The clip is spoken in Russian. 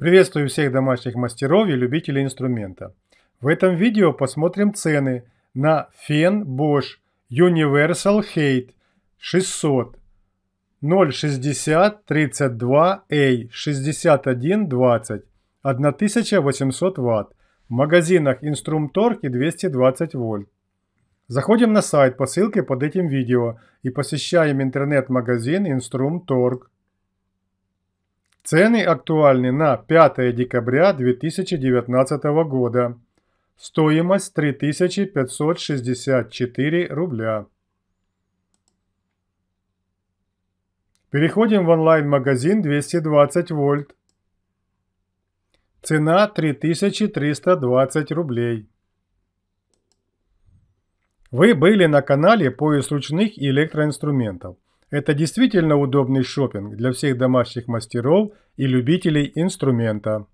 Приветствую всех домашних мастеров и любителей инструмента. В этом видео посмотрим цены на фен Bosch Universal Hate 600 060 32A 6120 1800 Вт в магазинах Инструмторг и 220 вольт. Заходим на сайт по ссылке под этим видео и посещаем интернет-магазин Инструмторг. Цены актуальны на 5 декабря 2019 года. Стоимость 3564 рубля. Переходим в онлайн-магазин 220 вольт. Цена 3320 рублей. Вы были на канале «Поиск ручных и электроинструментов». Это действительно удобный шопинг для всех домашних мастеров и любителей инструмента.